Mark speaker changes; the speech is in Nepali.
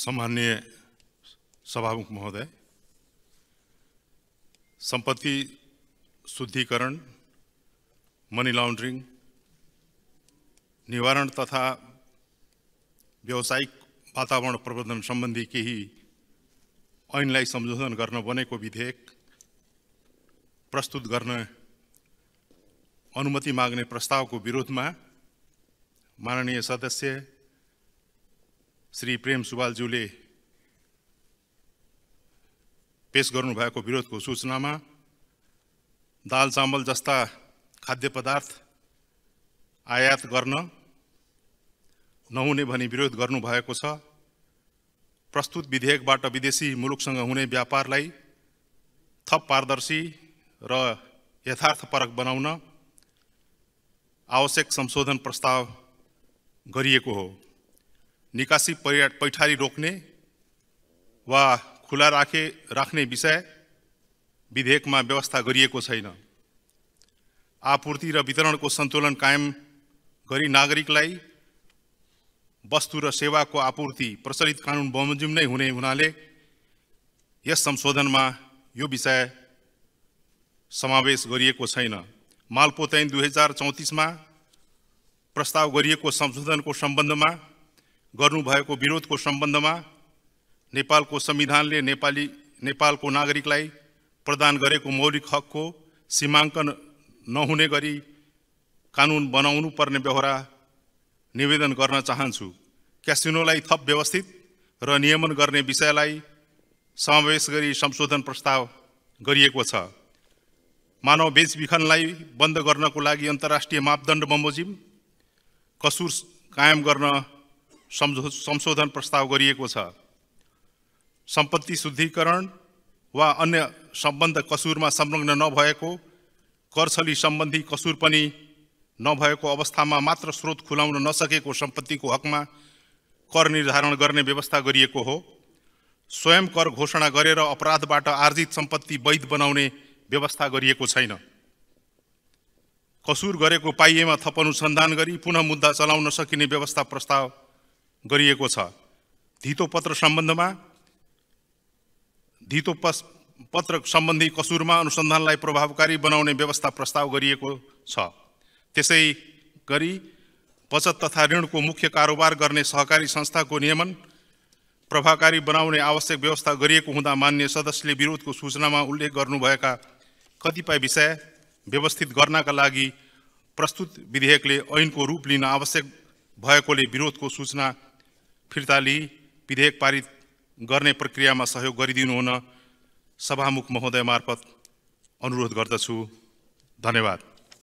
Speaker 1: सम्माननीय सभामुख महोदय सम्पत्ति शुद्धिकरण मनी लाउन्ड्रिङ निवारण तथा व्यावसायिक वातावरण प्रबन्धन सम्बन्धी केही ऐनलाई संशोधन गर्न बनेको विधेयक प्रस्तुत गर्न अनुमति माग्ने प्रस्तावको विरोधमा माननीय सदस्य श्री प्रेम सुवालज्यूले पेस गर्नुभएको विरोधको सूचनामा दाल चामल जस्ता खाद्य पदार्थ आयात गर्न नहुने भनी विरोध गर्नुभएको छ प्रस्तुत विधेयकबाट विदेशी मुलुकसँग हुने व्यापारलाई थप पारदर्शी र यथार्थपरक बनाउन आवश्यक संशोधन प्रस्ताव गरिएको हो निकासी पैठारी रोक्ने वा खुला राखे राख्ने विषय विधेयकमा व्यवस्था गरिएको छैन आपूर्ति र वितरणको सन्तुलन कायम गरी नागरिकलाई वस्तु र सेवाको आपूर्ति प्रचलित कानुन बमोजिम नै हुने हुनाले यस संशोधनमा यो विषय समावेश गरिएको छैन मालपोतैन दुई हजार चौतिसमा प्रस्ताव गरिएको संशोधनको सम्बन्धमा गर्नुभएको विरोधको सम्बन्धमा नेपालको संविधानले नेपाली नेपालको नागरिकलाई प्रदान गरेको मौलिक हकको सीमाङ्कन नहुने गरी कानुन बनाउनु पर्ने बेहोरा निवेदन गर्न चाहन्छु क्यासिनोलाई थप व्यवस्थित र नियमन गर्ने विषयलाई समावेश गरी संशोधन प्रस्ताव गरिएको छ मानव बेचबिखनलाई बन्द गर्नको लागि अन्तर्राष्ट्रिय मापदण्ड बमोजिम कसुर कायम गर्न सम्झो संशोधन प्रस्ताव गरिएको छ सम्पत्ति शुद्धिकरण वा अन्य सम्बन्ध कसुरमा संलग्न नभएको करछली सम्बन्धी कसुर पनि नभएको अवस्थामा मात्र स्रोत खुलाउन नसकेको सम्पत्तिको हकमा कर निर्धारण गर्ने व्यवस्था गरिएको हो स्वयं कर घोषणा गरेर अपराधबाट आर्जित सम्पत्ति वैध बनाउने व्यवस्था गरिएको छैन कसुर गरेको पाइएमा थप अनुसन्धान गरी पुनः मुद्दा चलाउन सकिने व्यवस्था प्रस्ताव गरिएको छ धितो पत्र सम्बन्धमा धितो पस पत्र सम्बन्धी कसुरमा अनुसन्धानलाई प्रभावकारी बनाउने व्यवस्था प्रस्ताव गरिएको छ त्यसै गरी बचत तथा ऋणको मुख्य कारोबार गर्ने सहकारी संस्थाको नियमन प्रभावकारी बनाउने आवश्यक व्यवस्था गरिएको हुँदा मान्य सदस्यले विरोधको सूचनामा उल्लेख गर्नुभएका कतिपय विषय व्यवस्थित गर्नका लागि प्रस्तुत विधेयकले ऐनको रूप लिन आवश्यक भएकोले विरोधको सूचना फिर्ताली विधेयक पारित गर्ने प्रक्रियामा सहयोग गरिदिनुहुन सभामुख महोदय मार्फत अनुरोध गर्दछु धन्यवाद